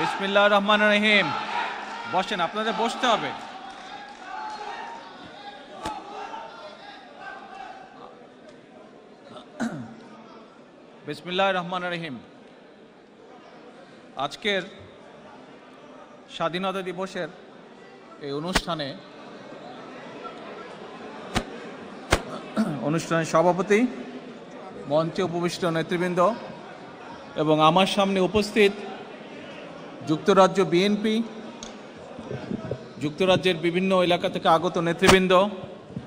বিসমিল্লা রহমান রহিম বসেন আপনাদের বসতে হবে বিসমিল্লা রহমান রহিম আজকের স্বাধীনতা দিবসের এই অনুষ্ঠানে অনুষ্ঠানের সভাপতি মঞ্চে উপবিষ্ট নেতৃবৃন্দ এবং আমার সামনে উপস্থিত যুক্তরাজ্য বিএনপি যুক্তরাজ্যের বিভিন্ন এলাকা থেকে আগত নেতৃবৃন্দ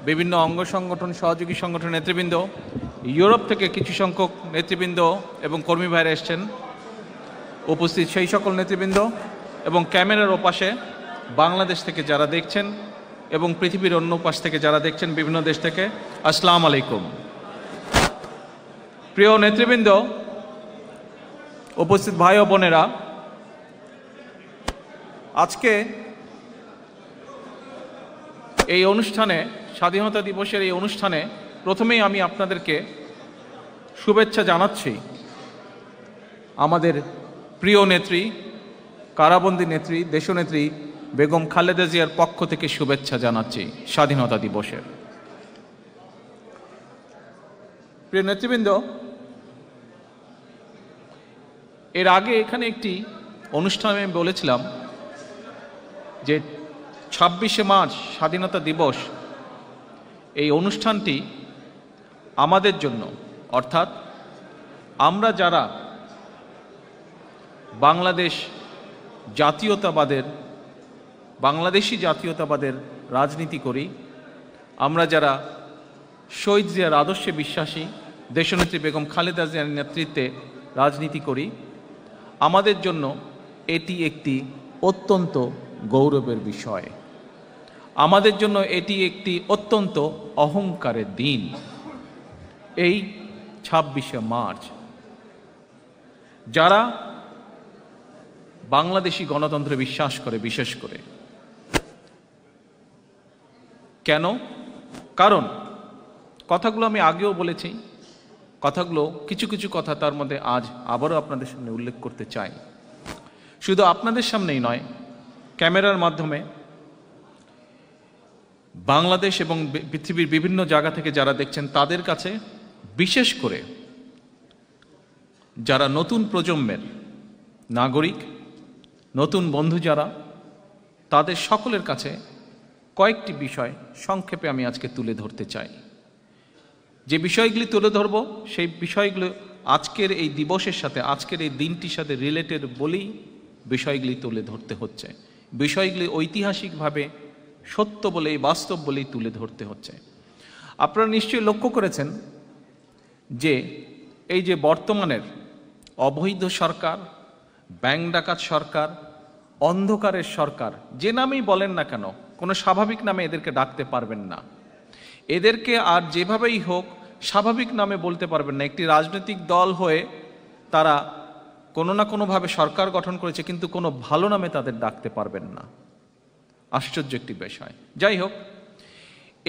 বিভিন্ন অঙ্গ সংগঠন সহযোগী সংগঠন নেতৃবৃন্দ ইউরোপ থেকে কিছু সংখ্যক নেতৃবৃন্দ এবং কর্মী ভাইরা এসছেন উপস্থিত সেই সকল নেতৃবৃন্দ এবং ক্যামেরার ওপাশে বাংলাদেশ থেকে যারা দেখছেন এবং পৃথিবীর অন্য পাশ থেকে যারা দেখছেন বিভিন্ন দেশ থেকে আসসালাম আলাইকুম প্রিয় নেতৃবৃন্দ উপস্থিত ভাই ও বোনেরা আজকে এই অনুষ্ঠানে স্বাধীনতা দিবসের এই অনুষ্ঠানে প্রথমেই আমি আপনাদেরকে শুভেচ্ছা জানাচ্ছি আমাদের প্রিয় নেত্রী কারাবন্দী নেত্রী দেশনেত্রী বেগম খালেদা জিয়ার পক্ষ থেকে শুভেচ্ছা জানাচ্ছি স্বাধীনতা দিবসের প্রিয় নেতৃবৃন্দ এর আগে এখানে একটি অনুষ্ঠানে আমি বলেছিলাম যে ছাব্বিশে মার্চ স্বাধীনতা দিবস এই অনুষ্ঠানটি আমাদের জন্য অর্থাৎ আমরা যারা বাংলাদেশ জাতীয়তাবাদের বাংলাদেশি জাতীয়তাবাদের রাজনীতি করি আমরা যারা শহীদ জিয়ার আদর্শে বিশ্বাসী দেশনেত্রী বেগম খালেদা জিয়ার নেতৃত্বে রাজনীতি করি আমাদের জন্য এটি একটি অত্যন্ত গৌরবের বিষয় আমাদের জন্য এটি একটি অত্যন্ত অহংকারের দিন এই ছাব্বিশে মার্চ যারা বাংলাদেশি গণতন্ত্রে বিশ্বাস করে বিশেষ করে কেন কারণ কথাগুলো আমি আগেও বলেছি কথাগুলো কিছু কিছু কথা তার মধ্যে আজ আবারও আপনাদের সামনে উল্লেখ করতে চাই শুধু আপনাদের সামনেই নয় ক্যামেরার মাধ্যমে বাংলাদেশ এবং পৃথিবীর বিভিন্ন জায়গা থেকে যারা দেখছেন তাদের কাছে বিশেষ করে যারা নতুন প্রজন্মের নাগরিক নতুন বন্ধু যারা তাদের সকলের কাছে কয়েকটি বিষয় সংক্ষেপে আমি আজকে তুলে ধরতে চাই যে বিষয়গুলি তুলে ধরব সেই বিষয়গুলো আজকের এই দিবসের সাথে আজকের এই দিনটির সাথে রিলেটেড বলেই বিষয়গুলি তুলে ধরতে হচ্ছে বিষয়গুলি ঐতিহাসিকভাবে সত্য বলে বাস্তব বলেই তুলে ধরতে হচ্ছে আপনারা নিশ্চয়ই লক্ষ্য করেছেন যে এই যে বর্তমানের অবৈধ সরকার ব্যাংক ডাকাত সরকার অন্ধকারের সরকার যে নামেই বলেন না কেন কোনো স্বাভাবিক নামে এদেরকে ডাকতে পারবেন না এদেরকে আর যেভাবেই হোক স্বাভাবিক নামে বলতে পারবেন না একটি রাজনৈতিক দল হয়ে তারা কোনো না কোনোভাবে সরকার গঠন করেছে কিন্তু কোনো ভালো নামে তাদের ডাকতে পারবেন না আশ্চর্য একটি বিষয় যাই হোক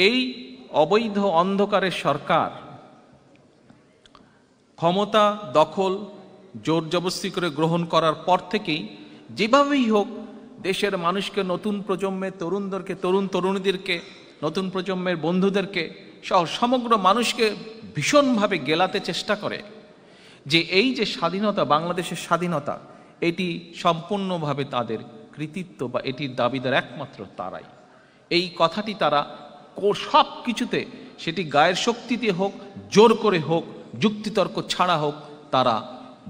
এই অবৈধ অন্ধকারের সরকার ক্ষমতা দখল জোর জবস্তি করে গ্রহণ করার পর থেকেই যেভাবেই হোক দেশের মানুষকে নতুন প্রজন্মের তরুণদেরকে তরুণ তরুণীদেরকে নতুন প্রজন্মের বন্ধুদেরকে সহ সমগ্র মানুষকে ভীষণভাবে গেলাতে চেষ্টা করে যে এই যে স্বাধীনতা বাংলাদেশের স্বাধীনতা এটি সম্পূর্ণভাবে তাদের কৃতিত্ব বা এটির দাবিদার একমাত্র তারাই এই কথাটি তারা সব কিছুতে সেটি গায়ের শক্তিতে হোক জোর করে হোক যুক্তিতর্ক ছাড়া হোক তারা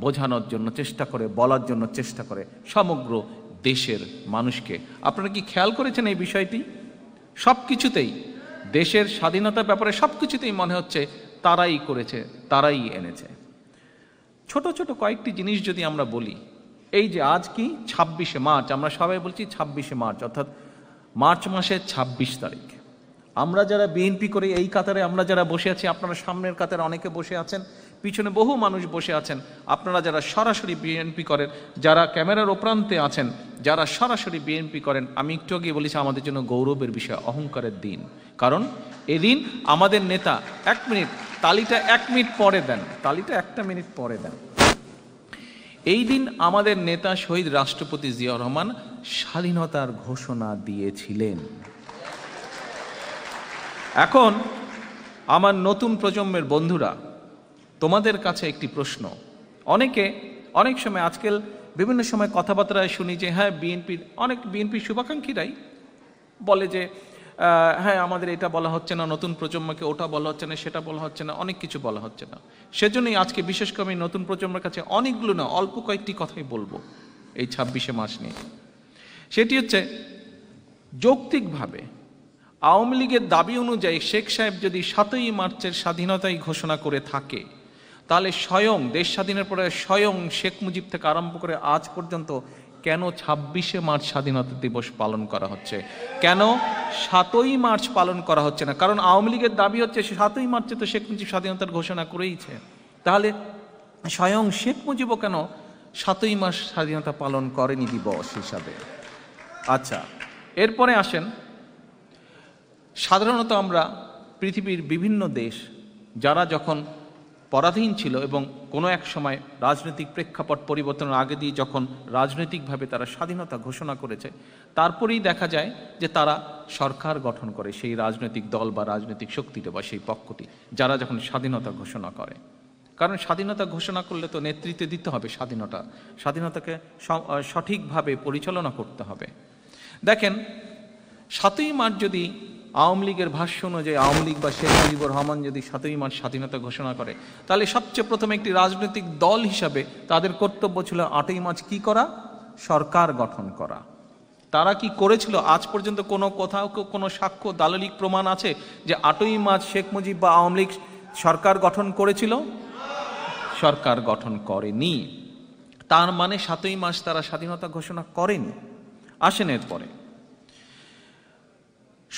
বোঝানোর জন্য চেষ্টা করে বলার জন্য চেষ্টা করে সমগ্র দেশের মানুষকে আপনারা কি খেয়াল করেছেন এই বিষয়টি সব কিছুতেই দেশের স্বাধীনতার ব্যাপারে সব কিছুতেই মনে হচ্ছে তারাই করেছে তারাই এনেছে ছোট ছোট কয়েকটি জিনিস যদি আমরা বলি এই যে আজ কি ছাব্বিশে মার্চ আমরা সবাই বলছি ছাব্বিশে মার্চ অর্থাৎ মার্চ মাসের ২৬ তারিখ আমরা যারা বিএনপি করে এই কাতারে আমরা যারা বসে আছি আপনারা সামনের কাতারে অনেকে বসে আছেন পিছনে বহু মানুষ বসে আছেন আপনারা যারা সরাসরি বিএনপি করেন যারা ক্যামেরার ওপ্রান্তে আছেন যারা সরাসরি বিএনপি করেন আমি একটু আগে বলেছি আমাদের জন্য গৌরবের বিষয় অহংকারের দিন কারণ এদিন আমাদের নেতা এক মিনিট তালিটা এক মিনিট পরে দেন তালিটা একটা মিনিট পরে দেন এই দিন আমাদের নেতা শহীদ রাষ্ট্রপতি জিয়া রহমান স্বাধীনতার ঘোষণা দিয়েছিলেন এখন আমার নতুন প্রজন্মের বন্ধুরা তোমাদের কাছে একটি প্রশ্ন অনেকে অনেক সময় আজকাল বিভিন্ন সময় কথাবার্তায় শুনি যে হ্যাঁ বিএনপির অনেক বিএনপির শুভাকাঙ্ক্ষীরাই বলে যে হ্যাঁ আমাদের এটা বলা হচ্ছে না নতুন প্রজন্মকে ওটা বলা হচ্ছে না সেটা বলা হচ্ছে না অনেক কিছু বলা হচ্ছে না সেজন্যই আজকে বিশেষ করে আমি নতুন প্রজন্মের কাছে অনেকগুলো না অল্প কয়েকটি কথাই বলবো এই ছাব্বিশে মাস নিয়ে সেটি হচ্ছে যৌক্তিকভাবে আওয়ামী লীগের দাবি অনুযায়ী শেখ সাহেব যদি সাতই মার্চের স্বাধীনতাই ঘোষণা করে থাকে তাহলে স্বয়ং দেশ স্বাধীনের পরে স্বয়ং শেখ মুজিব থেকে আরম্ভ করে আজ পর্যন্ত কেন ছাব্বিশে মার্চ স্বাধীনতা দিবস পালন করা হচ্ছে কেন সাতই মার্চ পালন করা হচ্ছে না কারণ আওয়ামী লীগের দাবি হচ্ছে সাতই মার্চে তো শেখ মুজিব স্বাধীনতার ঘোষণা করেইছে তাহলে স্বয়ং শেখ মুজিবও কেন সাতই মার্চ স্বাধীনতা পালন করেনি দিবস হিসাবে আচ্ছা এরপরে আসেন সাধারণত আমরা পৃথিবীর বিভিন্ন দেশ যারা যখন পরাধীন ছিল এবং কোনো এক সময় রাজনৈতিক প্রেক্ষাপট পরিবর্তনের আগে দিয়ে যখন রাজনৈতিকভাবে তারা স্বাধীনতা ঘোষণা করেছে তারপরেই দেখা যায় যে তারা সরকার গঠন করে সেই রাজনৈতিক দল বা রাজনৈতিক শক্তিতে বা সেই পক্ষটি যারা যখন স্বাধীনতা ঘোষণা করে কারণ স্বাধীনতা ঘোষণা করলে তো নেতৃত্বে দিতে হবে স্বাধীনতা স্বাধীনতাকে সঠিকভাবে পরিচালনা করতে হবে দেখেন সাতই মার্চ যদি আওয়ামী লীগের ভাষ্য অনুযায়ী আওয়ামী লীগ বা শেখ মুজিবুর রহমান যদি সাতই মার্চ স্বাধীনতা ঘোষণা করে তাহলে সবচেয়ে প্রথমে একটি রাজনৈতিক দল হিসাবে তাদের কর্তব্য ছিল আটই মার্চ কি করা সরকার গঠন করা তারা কি করেছিল আজ পর্যন্ত কোনো কোথাও কোনো সাক্ষ্য দালালিক প্রমাণ আছে যে আটই মার্চ শেখ মুজিব বা আওয়ামী লীগ সরকার গঠন করেছিল সরকার গঠন করেনি তার মানে সাতই মাস তারা স্বাধীনতা ঘোষণা করেনি আসেন এরপরে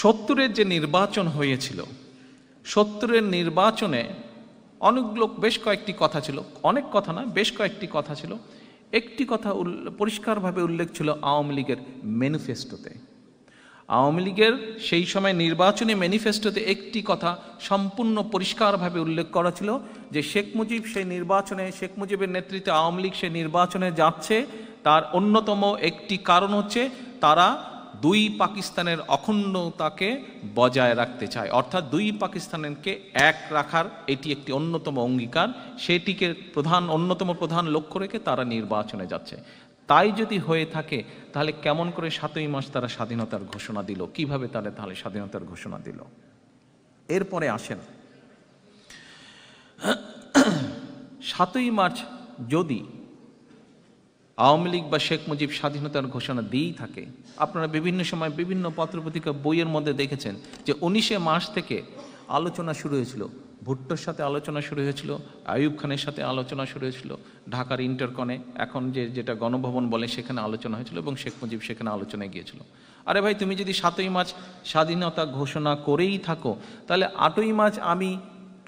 সত্তরের যে নির্বাচন হয়েছিল সত্তরের নির্বাচনে অনেকগুলো বেশ কয়েকটি কথা ছিল অনেক কথা না বেশ কয়েকটি কথা ছিল একটি কথা পরিষ্কারভাবে উল্লেখ ছিল আওয়ামী লীগের ম্যানিফেস্টোতে আওয়ামী লীগের সেই সময় নির্বাচনী ম্যানিফেস্টোতে একটি কথা সম্পূর্ণ পরিষ্কারভাবে উল্লেখ করা ছিল যে শেখ মুজিব সেই নির্বাচনে শেখ মুজিবের নেতৃত্বে আওয়ামী লীগ সেই নির্বাচনে যাচ্ছে তার অন্যতম একটি কারণ হচ্ছে তারা দুই পাকিস্তানের অখণ্ডতাকে বজায় রাখতে চায় অর্থাৎ দুই পাকিস্তানকে এক রাখার এটি একটি অন্যতম অঙ্গীকার সেটিকে প্রধান অন্যতম প্রধান লক্ষ্য রেখে তারা নির্বাচনে যাচ্ছে তাই যদি হয়ে থাকে তাহলে কেমন করে সাতই মাস তারা স্বাধীনতার ঘোষণা দিল কিভাবে তাহলে তাহলে স্বাধীনতার ঘোষণা দিল এরপরে আসেন সাতই মার্চ যদি আওয়ামী লীগ বা শেখ মুজিব স্বাধীনতার ঘোষণা দিয়েই থাকে আপনারা বিভিন্ন সময় বিভিন্ন পত্রপত্রিকা বইয়ের মধ্যে দেখেছেন যে উনিশে মাস থেকে আলোচনা শুরু হয়েছিল ভুট্টোর সাথে আলোচনা শুরু হয়েছিল আয়ুব খানের সাথে আলোচনা শুরু হয়েছিল ঢাকার ইন্টারকনে এখন যে যেটা গণভবন বলে সেখানে আলোচনা হয়েছিল এবং শেখ মুজিব সেখানে আলোচনায় গিয়েছিল আরে ভাই তুমি যদি সাতই মাস স্বাধীনতা ঘোষণা করেই থাকো তাহলে আটই মাস আমি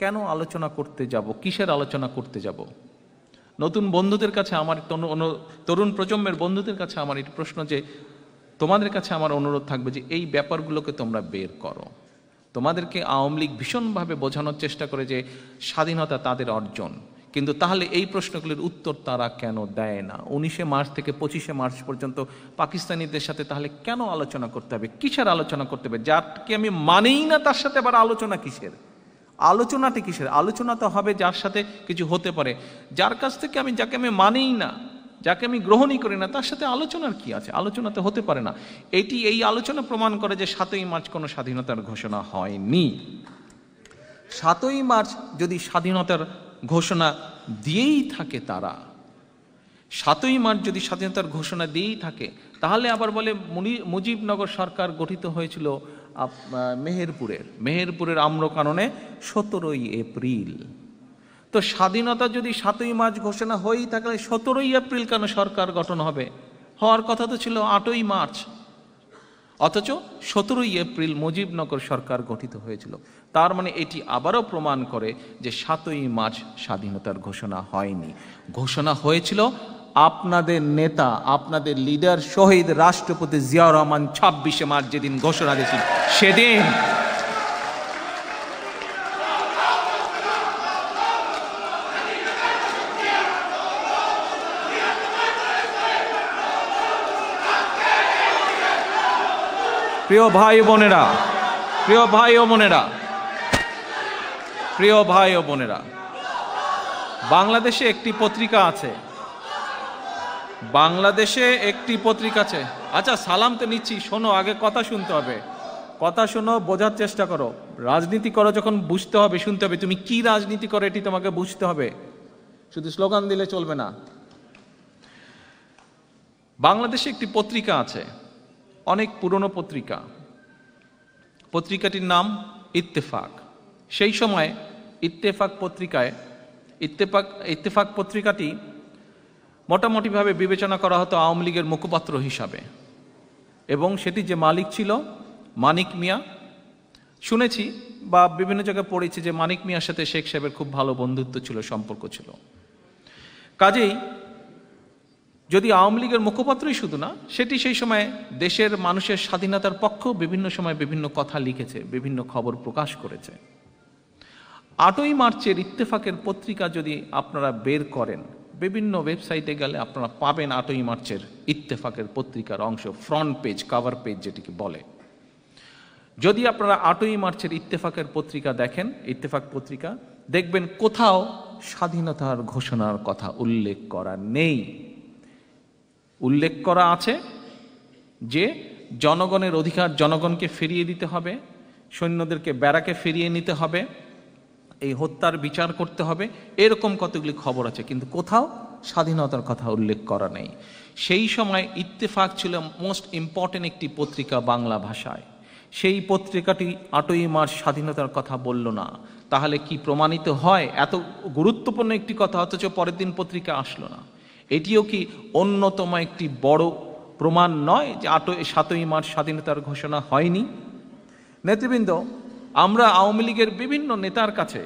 কেন আলোচনা করতে যাব কিসের আলোচনা করতে যাব নতুন বন্ধুদের কাছে আমার তরুণ প্রজন্মের বন্ধুদের কাছে আমার এটি প্রশ্ন যে তোমাদের কাছে আমার অনুরোধ থাকবে যে এই ব্যাপারগুলোকে তোমরা বের করো তোমাদেরকে আওয়ামী লীগ ভীষণভাবে বোঝানোর চেষ্টা করে যে স্বাধীনতা তাদের অর্জন কিন্তু তাহলে এই প্রশ্নগুলির উত্তর তারা কেন দেয় না উনিশে মার্চ থেকে পঁচিশে মার্চ পর্যন্ত পাকিস্তানিদের সাথে তাহলে কেন আলোচনা করতে হবে কিসের আলোচনা করতে হবে কি আমি মানেই না তার সাথে আবার আলোচনা কিসের আলোচনাটি কিসের আলোচনা তো হবে যার সাথে কিছু হতে পারে যার কাছ থেকে আমি যাকে আমি মানেই না যাকে আমি গ্রহণই করি না তার সাথে আলোচনার কি আছে আলোচনাতে হতে পারে না এটি এই আলোচনা প্রমাণ করে যে সাতই মার্চ কোনো স্বাধীনতার ঘোষণা হয়নি সাতই মার্চ যদি স্বাধীনতার ঘোষণা দিয়েই থাকে তারা সাতই মার্চ যদি স্বাধীনতার ঘোষণা দিয়েই থাকে তাহলে আবার বলে মুজিবনগর সরকার গঠিত হয়েছিল মেহেরপুরের মেহেরপুরের আম্রকাননে সতেরোই এপ্রিল তো স্বাধীনতা যদি সাতই মার্চ ঘোষণা হয়েই থাকলে সতেরোই এপ্রিল কেন সরকার গঠন হবে হওয়ার কথা তো ছিল আটই মার্চ অথচ সতেরোই এপ্রিল মুজিবনগর সরকার গঠিত হয়েছিল তার মানে এটি আবারও প্রমাণ করে যে সাতই মার্চ স্বাধীনতার ঘোষণা হয়নি ঘোষণা হয়েছিল আপনাদের নেতা আপনাদের লিডার শহীদ রাষ্ট্রপতি জিয়াউর রহমান ছাব্বিশে মার্চ যেদিন ঘোষণা দিয়েছিল সেদিন প্রিয় ভাই বোনেরা প্রিয় ভাই ও বোনেরা প্রিয় ভাই ও বোনেরা বাংলাদেশে একটি পত্রিকা আছে বাংলাদেশে একটি পত্রিকা আছে আচ্ছা সালাম তো নিচ্ছি শোনো আগে কথা শুনতে হবে কথা শোনো বোঝার চেষ্টা করো রাজনীতি করো যখন বুঝতে হবে শুনতে হবে তুমি কি রাজনীতি করো এটি তোমাকে বুঝতে হবে শুধু স্লোগান দিলে চলবে না বাংলাদেশে একটি পত্রিকা আছে অনেক পুরনো পত্রিকা পত্রিকাটির নাম ইত্তেফাক সেই সময় ইত্তেফাক পত্রিকায় ইত্তেফাক ইত্তেফাক পত্রিকাটি মোটামুটিভাবে বিবেচনা করা হতো আওয়ামী লীগের মুখপাত্র হিসাবে এবং সেটি যে মালিক ছিল মানিক মিয়া শুনেছি বা বিভিন্ন জায়গায় পড়েছি যে মানিক মিয়ার সাথে শেখ সাহেবের খুব ভালো বন্ধুত্ব ছিল সম্পর্ক ছিল কাজেই যদি আওয়ামী লীগের মুখপাত্রই শুধু না সেটি সেই সময় দেশের মানুষের স্বাধীনতার পক্ষ বিভিন্ন সময় বিভিন্ন কথা লিখেছে বিভিন্ন খবর প্রকাশ করেছে আটই মার্চের ইত্তেফাকের পত্রিকা যদি আপনারা বের করেন বিভিন্ন ওয়েবসাইটে গেলে আপনারা পাবেন আটই মার্চের ইত্তেফাকের পত্রিকার অংশ ফ্রন্ট পেজ কাভার পেজ যেটিকে বলে যদি আপনারা আটই মার্চের ইত্তেফাকের পত্রিকা দেখেন ইত্তেফাক পত্রিকা দেখবেন কোথাও স্বাধীনতার ঘোষণার কথা উল্লেখ করা নেই উল্লেখ করা আছে যে জনগণের অধিকার জনগণকে ফিরিয়ে দিতে হবে সৈন্যদেরকে ব্যারাকে ফিরিয়ে নিতে হবে এই হত্যার বিচার করতে হবে এরকম কতগুলি খবর আছে কিন্তু কোথাও স্বাধীনতার কথা উল্লেখ করা নেই সেই সময় ইত্তেফাক ছিল মোস্ট ইম্পর্টেন্ট একটি পত্রিকা বাংলা ভাষায় সেই পত্রিকাটি আটই মার্চ স্বাধীনতার কথা বলল না তাহলে কি প্রমাণিত হয় এত গুরুত্বপূর্ণ একটি কথা অথচ পরের দিন পত্রিকা আসলো না এটিও কি অন্যতম একটি বড় প্রমাণ নয় যে আটই সাতই মার্চ স্বাধীনতার ঘোষণা হয়নি নেতৃবৃন্দ আমরা আওয়ামী লীগের বিভিন্ন নেতার কাছে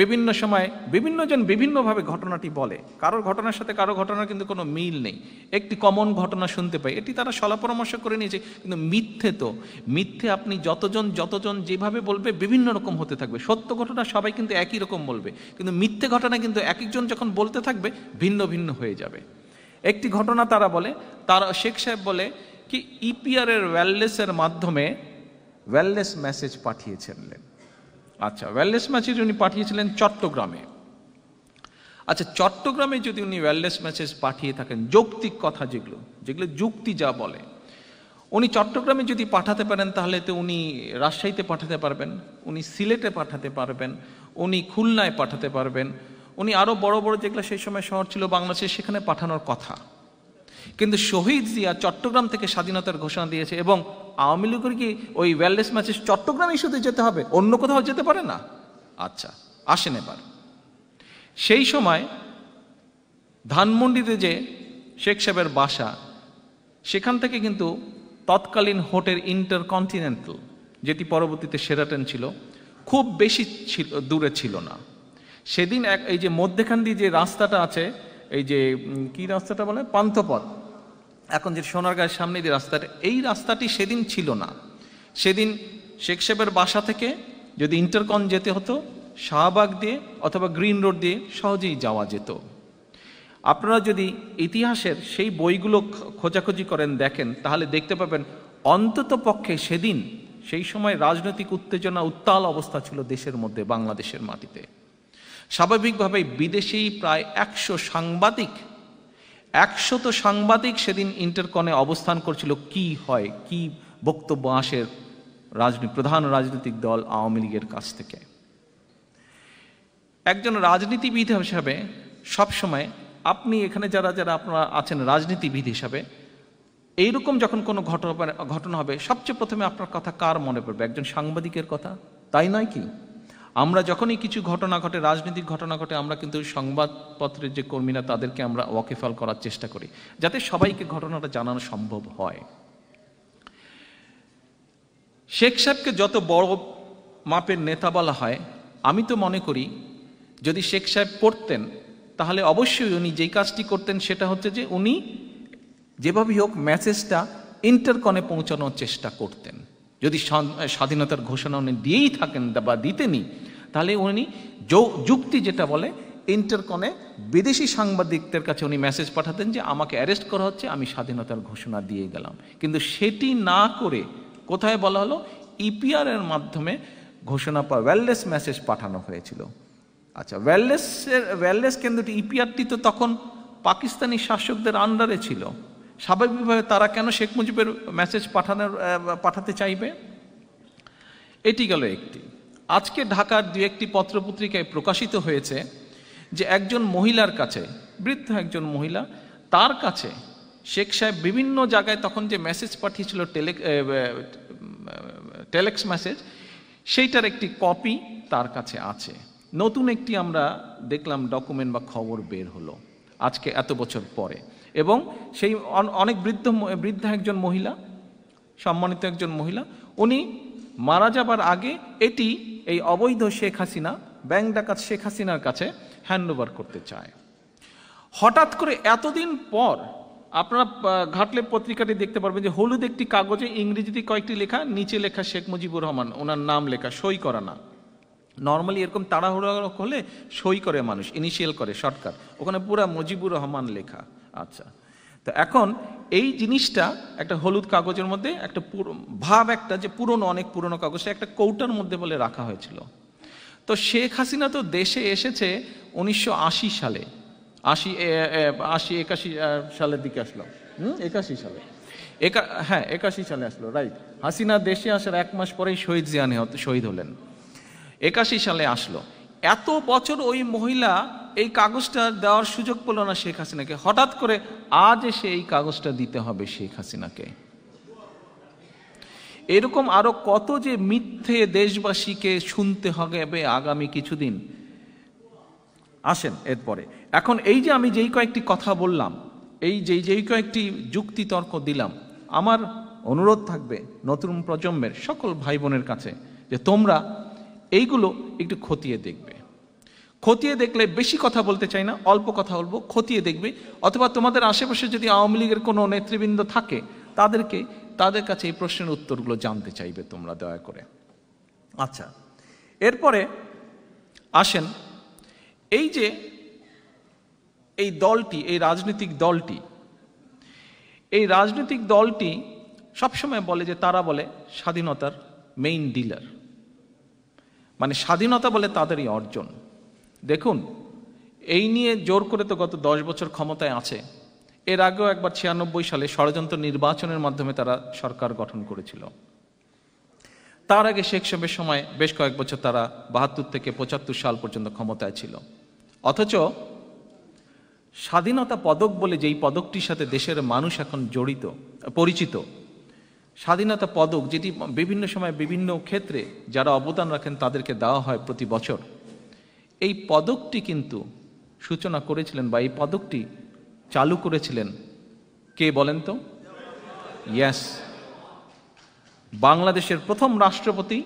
বিভিন্ন সময় বিভিন্নজন বিভিন্নভাবে ঘটনাটি বলে কারোর ঘটনার সাথে কারো ঘটনার কিন্তু কোনো মিল নেই একটি কমন ঘটনা শুনতে পাই এটি তারা সলা পরামর্শ করে নিয়েছে কিন্তু মিথ্যে তো মিথ্যে আপনি যতজন যতজন যেভাবে বলবে বিভিন্ন রকম হতে থাকবে সত্য ঘটনা সবাই কিন্তু একই রকম বলবে কিন্তু মিথ্যে ঘটনা কিন্তু এক একজন যখন বলতে থাকবে ভিন্ন ভিন্ন হয়ে যাবে একটি ঘটনা তারা বলে তারা শেখ সাহেব বলে কি ইপিআরের e ওয়ারলেসের মাধ্যমে ওয়েলনেস মেসেজ পাঠিয়েছিলেন আচ্ছা ওয়েলনেস মেসেজ উনি পাঠিয়েছিলেন চট্টগ্রামে আচ্ছা চট্টগ্রামে যদি উনি ওয়েলনেস মেসেজ পাঠিয়ে থাকেন যৌক্তিক কথা যেগুলো যেগুলো যুক্তি যা বলে উনি চট্টগ্রামে যদি পাঠাতে পারেন তাহলে তো উনি রাজশাহীতে পাঠাতে পারবেন উনি সিলেটে পাঠাতে পারবেন উনি খুলনায় পাঠাতে পারবেন উনি আরও বড় বড় যেগুলো সেই সময় শহর ছিল বাংলাদেশে সেখানে পাঠানোর কথা কিন্তু শহীদ জিয়া চট্টগ্রাম থেকে স্বাধীনতার ঘোষণা দিয়েছে এবং আওয়ামী লীগের কি ওই ওয়েলনেস ম্যাচে চট্টগ্রাম ইস্যুতে যেতে হবে অন্য কোথাও যেতে পারে না আচ্ছা আসেন এবার সেই সময় ধানমন্ডিতে যে শেখ সাহেবের বাসা সেখান থেকে কিন্তু তৎকালীন হোটেল কন্টিনেন্টাল যেটি পরবর্তীতে সেরাটেন ছিল খুব বেশি ছিল দূরে ছিল না সেদিন এক এই যে মধ্যেখান দিয়ে যে রাস্তাটা আছে এই যে কি রাস্তাটা বলে পান্থপথ এখন যে সোনারগাঁয়ের সামনে যে রাস্তাটা এই রাস্তাটি সেদিন ছিল না সেদিন শেখ সাহেবের বাসা থেকে যদি ইন্টারকন যেতে হতো শাহবাগ দিয়ে অথবা গ্রিন রোড দিয়ে সহজেই যাওয়া যেত আপনারা যদি ইতিহাসের সেই বইগুলো খোঁজাখুঁজি করেন দেখেন তাহলে দেখতে পাবেন অন্তত পক্ষে সেদিন সেই সময় রাজনৈতিক উত্তেজনা উত্তাল অবস্থা ছিল দেশের মধ্যে বাংলাদেশের মাটিতে স্বাভাবিকভাবেই বিদেশেই প্রায় একশো সাংবাদিক একশত সাংবাদিক সেদিন ইন্টারকনে অবস্থান করছিল কি হয় কি বক্তব্য আসে রাজনীতি প্রধান রাজনৈতিক দল আওয়ামী লীগের কাছ থেকে একজন রাজনীতিবিদ হিসাবে সবসময় আপনি এখানে যারা যারা আপনারা আছেন রাজনীতিবিদ হিসাবে এইরকম যখন কোনো ঘটনা ঘটনা হবে সবচেয়ে প্রথমে আপনার কথা কার মনে পড়বে একজন সাংবাদিকের কথা তাই নয় কি আমরা যখনই কিছু ঘটনা ঘটে রাজনৈতিক ঘটনা ঘটে আমরা কিন্তু সংবাদপত্রের যে কর্মীরা তাদেরকে আমরা ওয়াকিফাল করার চেষ্টা করি যাতে সবাইকে ঘটনাটা জানানো সম্ভব হয় শেখ সাহেবকে যত বড় মাপের নেতা বলা হয় আমি তো মনে করি যদি শেখ সাহেব পড়তেন তাহলে অবশ্যই উনি যেই কাজটি করতেন সেটা হচ্ছে যে উনি যেভাবেই হোক মেসেজটা ইন্টারকনে পৌঁছানোর চেষ্টা করতেন যদি স্বাধীনতার ঘোষণা উনি দিয়েই থাকেন বা দিতেনি তাহলে উনি যুক্তি যেটা বলে ইন্টারকনে বিদেশি সাংবাদিকদের কাছে উনি মেসেজ পাঠাতেন যে আমাকে অ্যারেস্ট করা হচ্ছে আমি স্বাধীনতার ঘোষণা দিয়ে গেলাম কিন্তু সেটি না করে কোথায় বলা হলো ইপিআরের e মাধ্যমে ঘোষণা পা ওয়েলনেস মেসেজ পাঠানো হয়েছিল আচ্ছা ওয়েলনেসের ওয়েলনেস কেন্দ্রটি ইপিআরটি e তো তখন পাকিস্তানি শাসকদের আন্ডারে ছিল স্বাভাবিকভাবে তারা কেন শেখ মুজিবের মেসেজ পাঠানোর পাঠাতে চাইবে এটি গেল একটি আজকে ঢাকার দু একটি পত্রপত্রিকায় প্রকাশিত হয়েছে যে একজন মহিলার কাছে বৃদ্ধ একজন মহিলা তার কাছে শেখ সাহেব বিভিন্ন জায়গায় তখন যে মেসেজ পাঠিয়েছিল টেলে টেলেক্স মেসেজ সেইটার একটি কপি তার কাছে আছে নতুন একটি আমরা দেখলাম ডকুমেন্ট বা খবর বের হলো আজকে এত বছর পরে এবং সেই অনেক বৃদ্ধ বৃদ্ধা একজন মহিলা সম্মানিত একজন মহিলা উনি মারা যাবার আগে এটি এই অবৈধ শেখ হাসিনা ব্যাংক ডাকাত শেখ হাসিনার কাছে হ্যান্ডওভার করতে চায় হঠাৎ করে এতদিন পর আপনারা ঘাটলে পত্রিকাটি দেখতে পারবেন যে হলুদ একটি কাগজে ইংরেজিতে কয়েকটি লেখা নিচে লেখা শেখ মুজিবুর রহমান ওনার নাম লেখা সই করা না নর্মালি এরকম তাড়াহুড়া হলে সই করে মানুষ ইনিশিয়াল করে শর্টকাট ওখানে পুরা মুজিবুর রহমান লেখা আচ্ছা তো এখন এই জিনিসটা একটা হলুদ কাগজের মধ্যে একটা ভাব একটা যে পুরনো অনেক পুরনো কাগজ একটা কৌটার মধ্যে বলে রাখা হয়েছিল তো শেখ হাসিনা তো দেশে এসেছে উনিশশো সালে আশি আশি একাশি সালের দিকে আসলো হুম একাশি সালে একা হ্যাঁ একাশি সালে আসলো রাইট হাসিনা দেশে আসার এক মাস পরেই শহীদ জিয়ানি শহীদ হলেন একাশি সালে আসলো এত বছর ওই মহিলা এই কাগজটা দেওয়ার সুযোগ পেল না শেখ হাসিনাকে হঠাৎ করে আজ এসে এই কাগজটা দিতে হবে শেখ হাসিনাকে এরকম আরো কত যে মিথ্যে দেশবাসীকে শুনতে হবে আগামী কিছুদিন আসেন এরপরে এখন এই যে আমি যেই কয়েকটি কথা বললাম এই যেই যেই কয়েকটি যুক্তি তর্ক দিলাম আমার অনুরোধ থাকবে নতুন প্রজন্মের সকল ভাই বোনের কাছে যে তোমরা এইগুলো একটু খতিয়ে দেখবে খতিয়ে দেখলে বেশি কথা বলতে চাই না অল্প কথা বলবো খতিয়ে দেখবে অথবা তোমাদের আশেপাশে যদি আওয়ামী লীগের কোনো নেতৃবৃন্দ থাকে তাদেরকে তাদের কাছে এই প্রশ্নের উত্তরগুলো জানতে চাইবে তোমরা দয়া করে আচ্ছা এরপরে আসেন এই যে এই দলটি এই রাজনৈতিক দলটি এই রাজনৈতিক দলটি সবসময় বলে যে তারা বলে স্বাধীনতার মেইন ডিলার মানে স্বাধীনতা বলে তাদেরই অর্জন দেখুন এই নিয়ে জোর করে তো গত দশ বছর ক্ষমতায় আছে এর আগেও একবার ছিয়ানব্বই সালে ষড়যন্ত্র নির্বাচনের মাধ্যমে তারা সরকার গঠন করেছিল তার আগে শেখ সাহেবের সময় বেশ কয়েক বছর তারা বাহাত্তর থেকে পঁচাত্তর সাল পর্যন্ত ক্ষমতায় ছিল অথচ স্বাধীনতা পদক বলে যেই পদকটির সাথে দেশের মানুষ এখন জড়িত পরিচিত স্বাধীনতা পদক যেটি বিভিন্ন সময় বিভিন্ন ক্ষেত্রে যারা অবদান রাখেন তাদেরকে দেওয়া হয় প্রতি বছর এই পদকটি কিন্তু সূচনা করেছিলেন বা এই পদকটি চালু করেছিলেন কে বলেন তো ইয়াস বাংলাদেশের প্রথম রাষ্ট্রপতি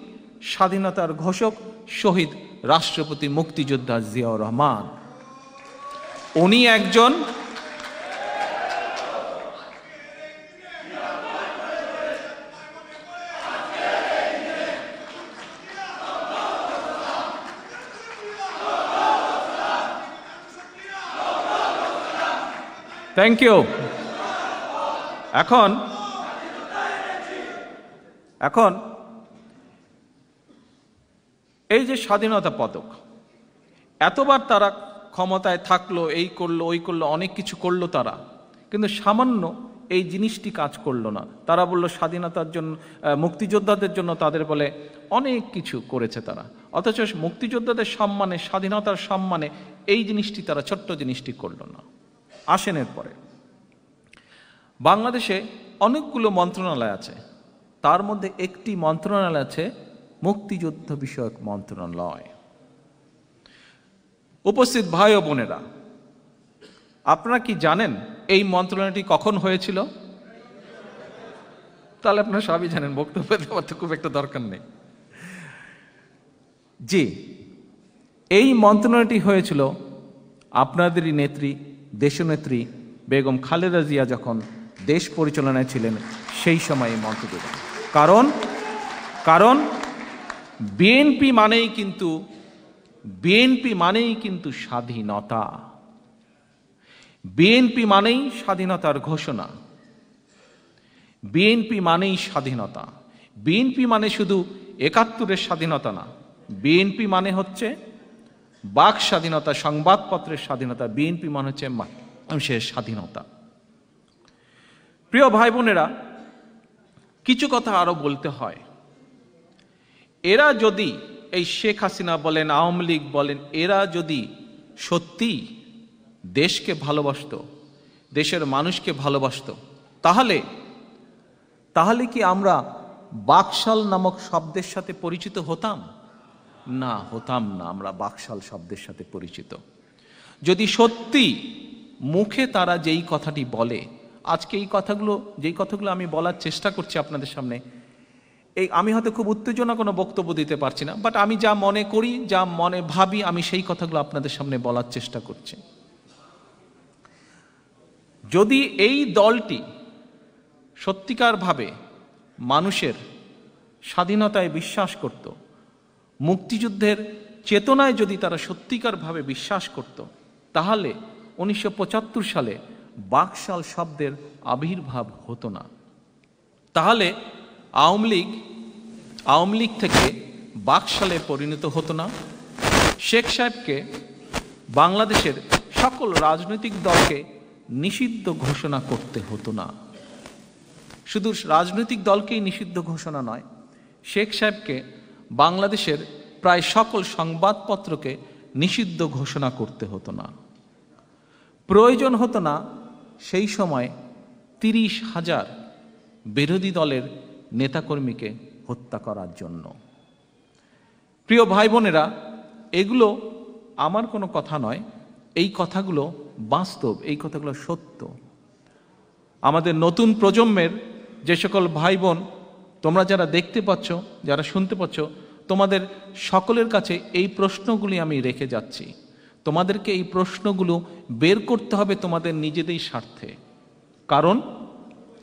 স্বাধীনতার ঘোষক শহীদ রাষ্ট্রপতি মুক্তিযোদ্ধা জিয়াউর রহমান উনি একজন থ্যাংক ইউ এখন এখন এই যে স্বাধীনতা পদক এতবার তারা ক্ষমতায় থাকলো এই করলো ওই করলো অনেক কিছু করলো তারা কিন্তু সামান্য এই জিনিসটি কাজ করলো না তারা বলল স্বাধীনতার জন্য মুক্তিযোদ্ধাদের জন্য তাদের বলে অনেক কিছু করেছে তারা অথচ মুক্তিযোদ্ধাদের সম্মানে স্বাধীনতার সম্মানে এই জিনিসটি তারা ছোট্ট জিনিসটি করলো না আসেন এরপরে বাংলাদেশে অনেকগুলো মন্ত্রণালয় আছে তার মধ্যে একটি মন্ত্রণালয় আছে মুক্তিযুদ্ধ বিষয়ক মন্ত্রণালয় উপস্থিত ভাই ও বোনেরা আপনারা কি জানেন এই মন্ত্রণালয়টি কখন হয়েছিল তাহলে আপনারা সবই জানেন বক্তব্য দেওয়ার তো খুব একটা দরকার নেই জি এই মন্ত্রণালয়টি হয়েছিল আপনাদেরই নেত্রী দেশনেত্রী বেগম খালেদা জিয়া যখন দেশ পরিচালনায় ছিলেন সেই সময়ে মন্তব্য কারণ কারণ বিএনপি মানেই কিন্তু বিএনপি মানেই কিন্তু স্বাধীনতা বিএনপি মানেই স্বাধীনতার ঘোষণা বিএনপি মানেই স্বাধীনতা বিএনপি মানে শুধু একাত্তরের স্বাধীনতা না বিএনপি মানে হচ্ছে বাক স্বাধীনতা সংবাদপত্রের স্বাধীনতা বিএনপি মানে হচ্ছে মানুষের স্বাধীনতা প্রিয় ভাই বোনেরা কিছু কথা আরও বলতে হয় এরা যদি এই শেখ হাসিনা বলেন আওয়ামী লীগ বলেন এরা যদি সত্যি দেশকে ভালোবাসত দেশের মানুষকে ভালোবাসত তাহলে তাহলে কি আমরা বাকশাল নামক শব্দের সাথে পরিচিত হতাম না হতাম না আমরা বাকশাল শব্দের সাথে পরিচিত যদি সত্যি মুখে তারা যেই কথাটি বলে আজকে এই কথাগুলো যেই কথাগুলো আমি বলার চেষ্টা করছি আপনাদের সামনে এই আমি হয়তো খুব উত্তেজনা কোনো বক্তব্য দিতে পারছি না বাট আমি যা মনে করি যা মনে ভাবি আমি সেই কথাগুলো আপনাদের সামনে বলার চেষ্টা করছি যদি এই দলটি সত্যিকারভাবে মানুষের স্বাধীনতায় বিশ্বাস করতো মুক্তিযুদ্ধের চেতনায় যদি তারা সত্যিকারভাবে বিশ্বাস করত তাহলে উনিশশো সালে বাকশাল শব্দের আবির্ভাব হতো না তাহলে আওয়ামী লীগ আওয়ামী লীগ থেকে বাকশালে পরিণত হতো না শেখ সাহেবকে বাংলাদেশের সকল রাজনৈতিক দলকে নিষিদ্ধ ঘোষণা করতে হতো না শুধু রাজনৈতিক দলকেই নিষিদ্ধ ঘোষণা নয় শেখ সাহেবকে বাংলাদেশের প্রায় সকল সংবাদপত্রকে নিষিদ্ধ ঘোষণা করতে হতো না প্রয়োজন হতো না সেই সময় তিরিশ হাজার বিরোধী দলের নেতাকর্মীকে হত্যা করার জন্য প্রিয় ভাই বোনেরা এগুলো আমার কোনো কথা নয় এই কথাগুলো বাস্তব এই কথাগুলো সত্য আমাদের নতুন প্রজন্মের যে সকল ভাই বোন তোমরা যারা দেখতে পাচ্ছ যারা শুনতে পাচ্ছ তোমাদের সকলের কাছে এই প্রশ্নগুলি আমি রেখে যাচ্ছি তোমাদেরকে এই প্রশ্নগুলো বের করতে হবে তোমাদের নিজেদের স্বার্থে কারণ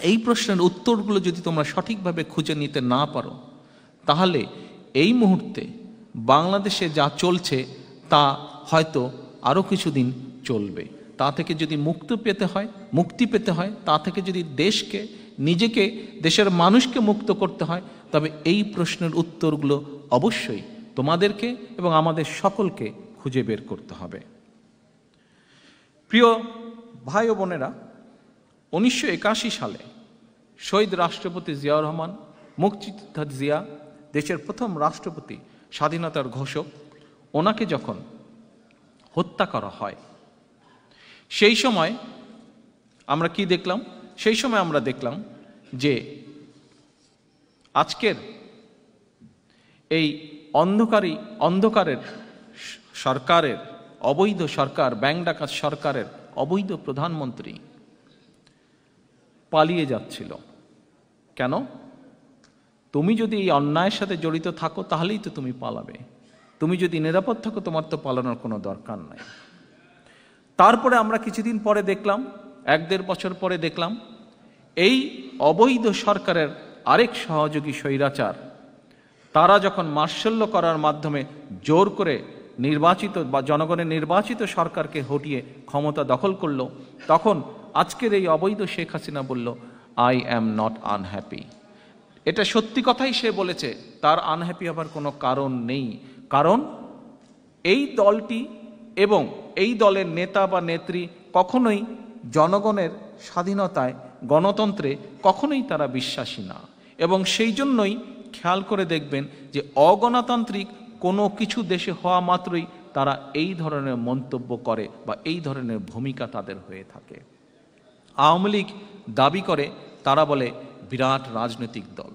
এই প্রশ্নের উত্তরগুলো যদি তোমরা সঠিকভাবে খুঁজে নিতে না পারো তাহলে এই মুহূর্তে বাংলাদেশে যা চলছে তা হয়তো আরও কিছুদিন চলবে তা থেকে যদি মুক্ত পেতে হয় মুক্তি পেতে হয় তা থেকে যদি দেশকে নিজেকে দেশের মানুষকে মুক্ত করতে হয় তবে এই প্রশ্নের উত্তরগুলো অবশ্যই তোমাদেরকে এবং আমাদের সকলকে খুঁজে বের করতে হবে প্রিয় ভাই ও বোনেরা উনিশশো সালে শহীদ রাষ্ট্রপতি জিয়াউর রহমান মুক্তিযোদ্ধা জিয়া দেশের প্রথম রাষ্ট্রপতি স্বাধীনতার ঘোষক ওনাকে যখন হত্যা করা হয় সেই সময় আমরা কি দেখলাম সেই সময় আমরা দেখলাম যে আজকের এই অন্ধকারী অন্ধকারের সরকারের অবৈধ সরকার ব্যাংক ডাকাত সরকারের অবৈধ প্রধানমন্ত্রী পালিয়ে যাচ্ছিল কেন তুমি যদি এই অন্যায়ের সাথে জড়িত থাকো তাহলেই তো তুমি পালাবে তুমি যদি নিরাপদ থাকো তোমার তো পালানোর কোনো দরকার নাই তারপরে আমরা কিছুদিন পরে দেখলাম এক দেড় বছর পরে দেখলাম এই অবৈধ সরকারের আরেক সহযোগী স্বৈরাচার তারা যখন মার্শল্য করার মাধ্যমে জোর করে নির্বাচিত বা জনগণের নির্বাচিত সরকারকে হটিয়ে ক্ষমতা দখল করল তখন আজকের এই অবৈধ শেখ হাসিনা বলল আই অ্যাম নট আনহ্যাপি এটা সত্যি কথাই সে বলেছে তার আনহ্যাপি হবার কোনো কারণ নেই কারণ এই দলটি এবং এই দলের নেতা বা নেত্রী কখনোই জনগণের স্বাধীনতায় গণতন্ত্রে কখনোই তারা বিশ্বাসী না এবং সেই জন্যই খেয়াল করে দেখবেন যে অগণতান্ত্রিক কোনো কিছু দেশে হওয়া মাত্রই তারা এই ধরনের মন্তব্য করে বা এই ধরনের ভূমিকা তাদের হয়ে থাকে আওয়ামী লীগ দাবি করে তারা বলে বিরাট রাজনৈতিক দল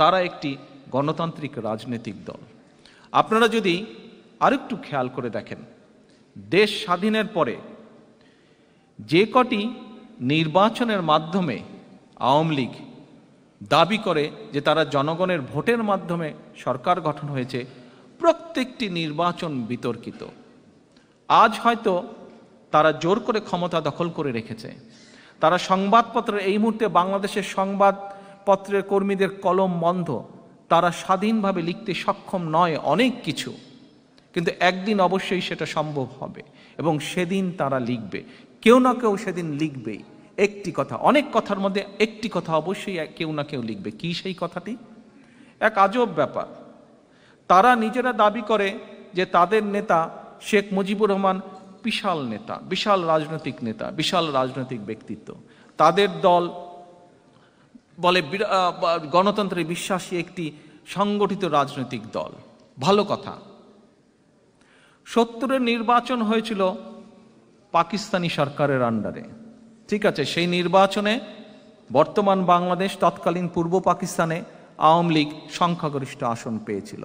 তারা একটি গণতান্ত্রিক রাজনৈতিক দল আপনারা যদি আরেকটু খেয়াল করে দেখেন দেশ স্বাধীনের পরে যে কটি নির্বাচনের মাধ্যমে আওয়ামী লীগ দাবি করে যে তারা জনগণের ভোটের মাধ্যমে সরকার গঠন হয়েছে প্রত্যেকটি নির্বাচন বিতর্কিত আজ হয়তো তারা জোর করে ক্ষমতা দখল করে রেখেছে তারা সংবাদপত্রের এই মুহূর্তে বাংলাদেশের সংবাদপত্রের কর্মীদের কলম বন্ধ তারা স্বাধীনভাবে লিখতে সক্ষম নয় অনেক কিছু কিন্তু একদিন অবশ্যই সেটা সম্ভব হবে এবং সেদিন তারা লিখবে কেউ না কেউ সেদিন লিখবে একটি কথা অনেক কথার মধ্যে একটি কথা অবশ্যই কেউ না কেউ লিখবে কি সেই কথাটি এক আজব ব্যাপার তারা নিজেরা দাবি করে যে তাদের নেতা শেখ মুজিবুর রহমান বিশাল নেতা বিশাল রাজনৈতিক নেতা বিশাল রাজনৈতিক ব্যক্তিত্ব তাদের দল বলে গণতন্ত্রে বিশ্বাসী একটি সংগঠিত রাজনৈতিক দল ভালো কথা সত্তরের নির্বাচন হয়েছিল পাকিস্তানি সরকারের আন্ডারে ঠিক আছে সেই নির্বাচনে বর্তমান বাংলাদেশ তৎকালীন পূর্ব পাকিস্তানে আওয়ামী লীগ সংখ্যাগরিষ্ঠ আসন পেয়েছিল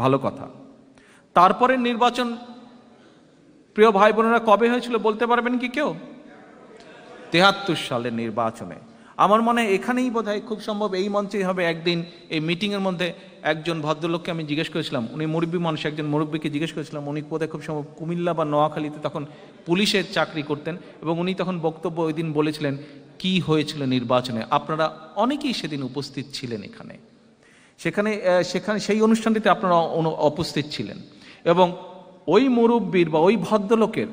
ভালো কথা তারপরের নির্বাচন প্রিয় ভাই বোনেরা কবে হয়েছিল বলতে পারবেন কি কেউ তেহাত্তর সালের নির্বাচনে আমার মনে এখানেই বোধ খুব সম্ভব এই মঞ্চেই হবে একদিন এই মিটিংয়ের মধ্যে একজন ভদ্রলোককে আমি জিজ্ঞেস করেছিলাম উনি মুরব্বী মানুষ একজন মুরব্বীকে জিজ্ঞেস করেছিলাম উনি বোধ খুব সম্ভব কুমিল্লা বা নোয়াখালীতে তখন পুলিশের চাকরি করতেন এবং উনি তখন বক্তব্য ওই দিন বলেছিলেন কি হয়েছিল নির্বাচনে আপনারা অনেকেই সেদিন উপস্থিত ছিলেন এখানে সেখানে সেখানে সেই অনুষ্ঠানটিতে আপনারা উপস্থিত ছিলেন এবং ওই মুরব্বীর বা ওই ভদ্রলোকের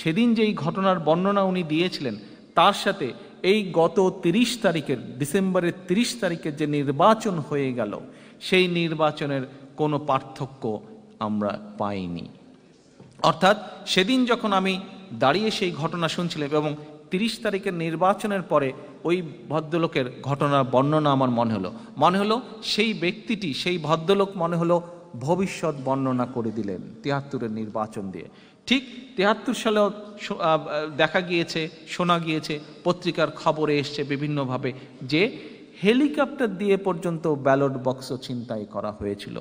সেদিন যেই ঘটনার বর্ণনা উনি দিয়েছিলেন তার সাথে এই গত ৩০ তারিখের ডিসেম্বরের ৩০ তারিখের যে নির্বাচন হয়ে গেল সেই নির্বাচনের কোনো পার্থক্য আমরা পাইনি অর্থাৎ সেদিন যখন আমি দাঁড়িয়ে সেই ঘটনা শুনছিলাম এবং ৩০ তারিখের নির্বাচনের পরে ওই ভদ্রলোকের ঘটনার বর্ণনা আমার মনে হলো মনে হলো সেই ব্যক্তিটি সেই ভদ্রলোক মনে হলো ভবিষ্যৎ বর্ণনা করে দিলেন তিয়াত্তরের নির্বাচন দিয়ে ঠিক তেহাত্তর সালেও দেখা গিয়েছে শোনা গিয়েছে পত্রিকার খবরে এসছে বিভিন্নভাবে যে হেলিকপ্টার দিয়ে পর্যন্ত ব্যালট বক্সও ছিনতাই করা হয়েছিল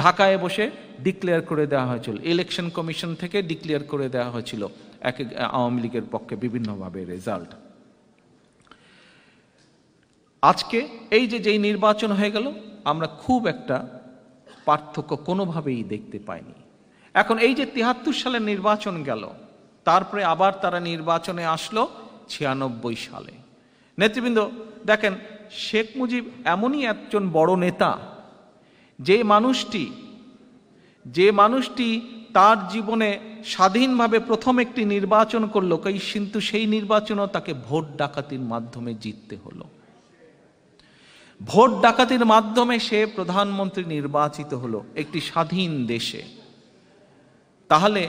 ঢাকায় বসে ডিক্লেয়ার করে দেওয়া হয়েছিল ইলেকশন কমিশন থেকে ডিক্লেয়ার করে দেওয়া হয়েছিল এক আওয়ামী লীগের পক্ষে বিভিন্নভাবে রেজাল্ট আজকে এই যে যেই নির্বাচন হয়ে গেল আমরা খুব একটা পার্থক্য কোনোভাবেই দেখতে পাইনি এখন এই যে তিহাত্তর সালে নির্বাচন গেল তারপরে আবার তারা নির্বাচনে আসলো ছিয়ানব্বই সালে নেতৃবৃন্দ দেখেন শেখ মুজিব এমনই একজন বড় নেতা যে মানুষটি যে মানুষটি তার জীবনে স্বাধীনভাবে প্রথম একটি নির্বাচন করলো কিন্তু সেই নির্বাচনও তাকে ভোট ডাকাতির মাধ্যমে জিততে হলো ভোট ডাকাতির মাধ্যমে সে প্রধানমন্ত্রী নির্বাচিত হলো একটি স্বাধীন দেশে তাহলে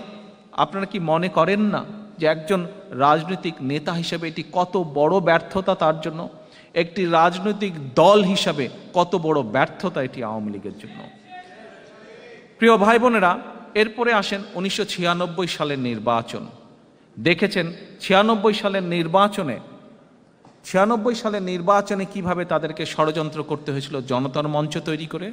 আপনারা কি মনে করেন না যে একজন রাজনৈতিক নেতা হিসেবে এটি কত বড় ব্যর্থতা তার জন্য একটি রাজনৈতিক দল হিসাবে কত বড় ব্যর্থতা এটি আওয়ামী লীগের জন্য প্রিয় ভাই বোনেরা এরপরে আসেন উনিশশো সালের নির্বাচন দেখেছেন ছিয়ানব্বই সালের নির্বাচনে ছিয়ানব্বই সালের নির্বাচনে কিভাবে তাদেরকে ষড়যন্ত্র করতে হয়েছিল জনতার মঞ্চ তৈরি করে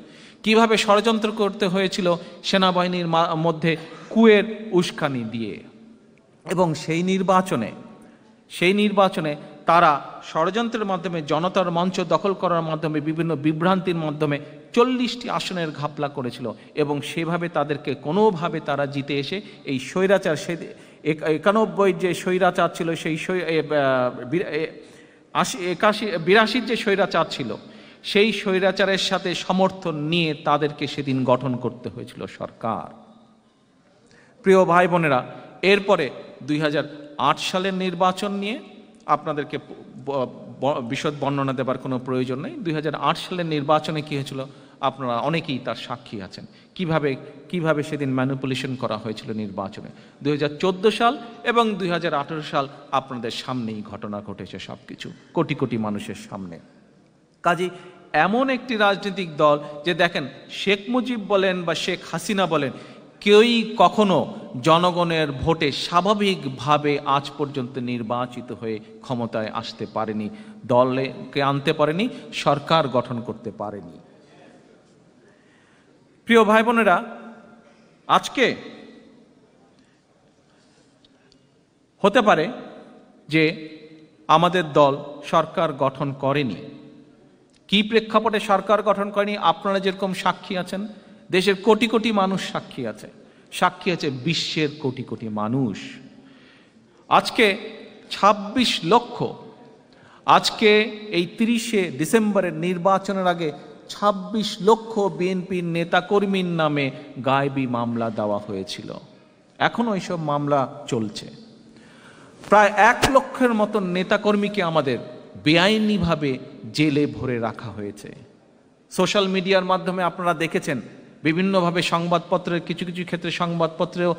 কিভাবে ষড়যন্ত্র করতে হয়েছিল সেনাবাহিনীর মধ্যে কুয়ের উস্কানি দিয়ে এবং সেই নির্বাচনে সেই নির্বাচনে তারা ষড়যন্ত্রের মাধ্যমে জনতার মঞ্চ দখল করার মাধ্যমে বিভিন্ন বিভ্রান্তির মাধ্যমে চল্লিশটি আসনের ঘাপলা করেছিল এবং সেভাবে তাদেরকে কোনোভাবে তারা জিতে এসে এই স্বৈরাচার সে একানব্বই যে স্বৈরাচার ছিল সেই আশি একাশি বিরাশির যে স্বৈরাচার ছিল সেই স্বৈরাচারের সাথে সমর্থন নিয়ে তাদেরকে সেদিন গঠন করতে হয়েছিল সরকার প্রিয় ভাই বোনেরা এরপরে দুই সালের নির্বাচন নিয়ে আপনাদেরকে বিশদ বর্ণনা দেবার কোনো প্রয়োজন নেই দুই সালের নির্বাচনে কী হয়েছিল আপনারা অনেকেই তার সাক্ষী আছেন কিভাবে কিভাবে সেদিন ম্যানুপুলেশন করা হয়েছিল নির্বাচনে দু সাল এবং দুই সাল আপনাদের সামনেই ঘটনা ঘটেছে সব কিছু কোটি কোটি মানুষের সামনে কাজী এমন একটি রাজনৈতিক দল যে দেখেন শেখ মুজিব বলেন বা শেখ হাসিনা বলেন কেউই কখনো জনগণের ভোটে স্বাভাবিকভাবে আজ পর্যন্ত নির্বাচিত হয়ে ক্ষমতায় আসতে পারেনি দলকে আনতে পারেনি সরকার গঠন করতে পারেনি প্রিয় ভাই বোনেরা আজকে হতে পারে যে আমাদের দল সরকার গঠন করেনি কি প্রেক্ষাপটে সরকার গঠন করেনি আপনারা যেরকম সাক্ষী আছেন দেশের কোটি কোটি মানুষ সাক্ষী আছে সাক্ষী আছে বিশ্বের কোটি কোটি মানুষ আজকে ২৬ লক্ষ আজকে এই তিরিশে ডিসেম্বরের নির্বাচনের আগে ২৬ লক্ষ বিএনপির নেতাকর্মীর নামে গায়েবি মামলা দেওয়া হয়েছিল এখনও এইসব মামলা চলছে প্রায় এক লক্ষের মতো নেতাকর্মীকে আমাদের বেআইনিভাবে জেলে ভরে রাখা হয়েছে সোশ্যাল মিডিয়ার মাধ্যমে আপনারা দেখেছেন বিভিন্নভাবে সংবাদপত্রের কিছু কিছু ক্ষেত্রে সংবাদপত্রেও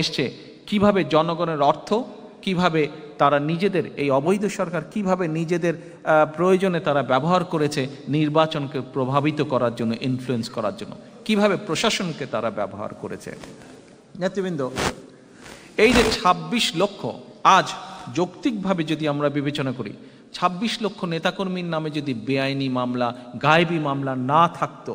এসছে কিভাবে জনগণের অর্থ কিভাবে তারা নিজেদের এই অবৈধ সরকার কিভাবে নিজেদের প্রয়োজনে তারা ব্যবহার করেছে নির্বাচনকে প্রভাবিত করার জন্য ইনফ্লুয়েন্স করার জন্য কিভাবে প্রশাসনকে তারা ব্যবহার করেছে নেতৃবৃন্দ এই যে ২৬ লক্ষ আজ যৌক্তিকভাবে যদি আমরা বিবেচনা করি ২৬ লক্ষ নেতাকর্মীর নামে যদি বেআইনি মামলা গায়েবী মামলা না থাকতো